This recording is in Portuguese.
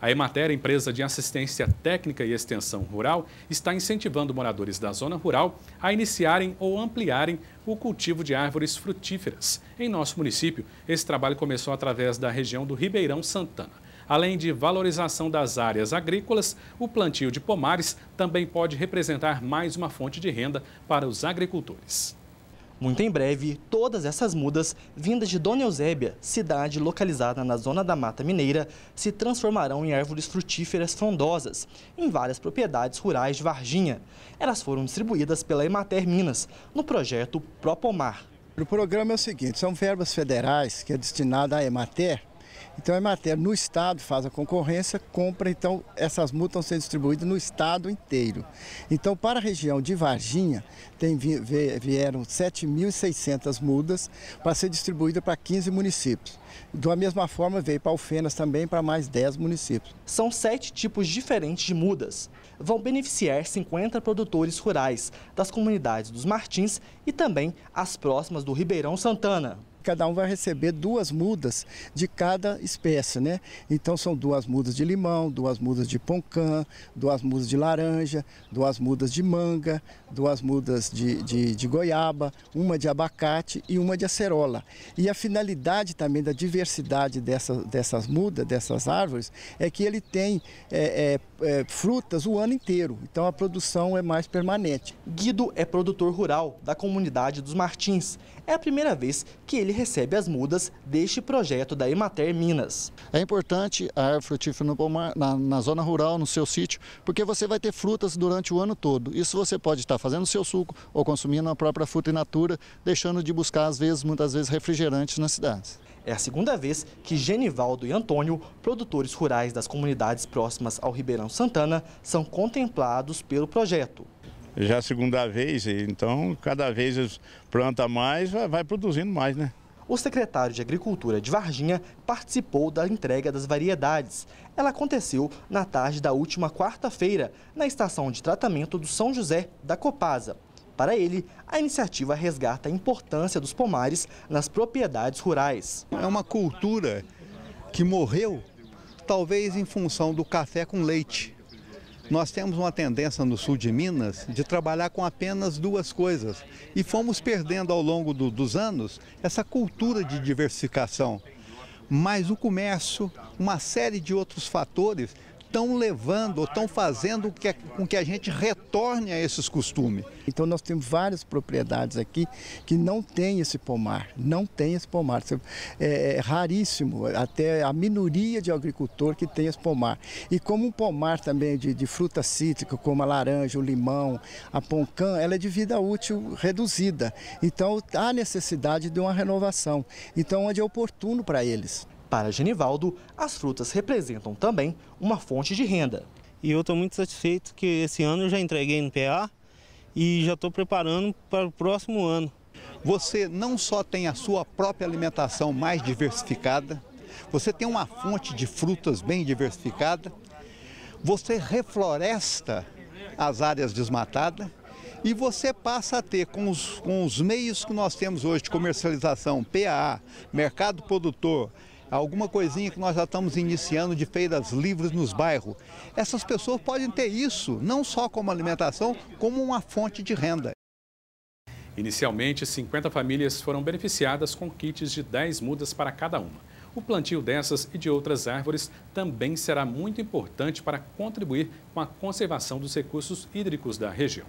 A Emater, empresa de assistência técnica e extensão rural, está incentivando moradores da zona rural a iniciarem ou ampliarem o cultivo de árvores frutíferas. Em nosso município, esse trabalho começou através da região do Ribeirão Santana. Além de valorização das áreas agrícolas, o plantio de pomares também pode representar mais uma fonte de renda para os agricultores. Muito em breve, todas essas mudas, vindas de Dona Eusébia, cidade localizada na zona da Mata Mineira, se transformarão em árvores frutíferas frondosas, em várias propriedades rurais de Varginha. Elas foram distribuídas pela Emater Minas, no projeto Propomar. O programa é o seguinte, são verbas federais que é destinada à Emater então a é Emater, no estado, faz a concorrência, compra, então essas multas estão sendo distribuídas no estado inteiro. Então, para a região de Varginha, tem, vieram 7.600 mudas para ser distribuída para 15 municípios. Da mesma forma, veio para Alfenas também para mais 10 municípios. São sete tipos diferentes de mudas. Vão beneficiar 50 produtores rurais das comunidades dos Martins e também as próximas do Ribeirão Santana. Cada um vai receber duas mudas de cada espécie, né? Então são duas mudas de limão, duas mudas de poncã, duas mudas de laranja, duas mudas de manga, duas mudas de, de, de goiaba, uma de abacate e uma de acerola. E a finalidade também da diversidade dessa, dessas mudas, dessas árvores, é que ele tem é, é, é, frutas o ano inteiro. Então a produção é mais permanente. Guido é produtor rural da comunidade dos Martins é a primeira vez que ele recebe as mudas deste projeto da Emater Minas. É importante a árvore frutífera pomar, na, na, zona rural, no seu sítio, porque você vai ter frutas durante o ano todo. Isso você pode estar fazendo o seu suco ou consumindo a própria fruta in natura, deixando de buscar, às vezes, muitas vezes, refrigerantes nas cidades. É a segunda vez que Genivaldo e Antônio, produtores rurais das comunidades próximas ao Ribeirão Santana, são contemplados pelo projeto já é a segunda vez, então cada vez planta mais, vai, vai produzindo mais, né? O secretário de Agricultura de Varginha participou da entrega das variedades. Ela aconteceu na tarde da última quarta-feira, na estação de tratamento do São José da Copasa. Para ele, a iniciativa resgata a importância dos pomares nas propriedades rurais. É uma cultura que morreu, talvez em função do café com leite. Nós temos uma tendência no sul de Minas de trabalhar com apenas duas coisas e fomos perdendo ao longo do, dos anos essa cultura de diversificação. Mas o comércio, uma série de outros fatores estão levando, ou estão fazendo que, é, com que a gente retorne a esses costumes. Então nós temos várias propriedades aqui que não tem esse pomar, não tem esse pomar. É, é, raríssimo, até a minoria de agricultor que tem esse pomar. E como um pomar também de, de fruta cítrica, como a laranja, o limão, a poncã, ela é de vida útil reduzida. Então há necessidade de uma renovação. Então onde é oportuno para eles. Para Genivaldo, as frutas representam também uma fonte de renda. E eu estou muito satisfeito que esse ano eu já entreguei no PA e já estou preparando para o próximo ano. Você não só tem a sua própria alimentação mais diversificada, você tem uma fonte de frutas bem diversificada, você refloresta as áreas desmatadas e você passa a ter, com os, com os meios que nós temos hoje de comercialização, PA, mercado produtor, alguma coisinha que nós já estamos iniciando de feiras livres nos bairros. Essas pessoas podem ter isso, não só como alimentação, como uma fonte de renda. Inicialmente, 50 famílias foram beneficiadas com kits de 10 mudas para cada uma. O plantio dessas e de outras árvores também será muito importante para contribuir com a conservação dos recursos hídricos da região.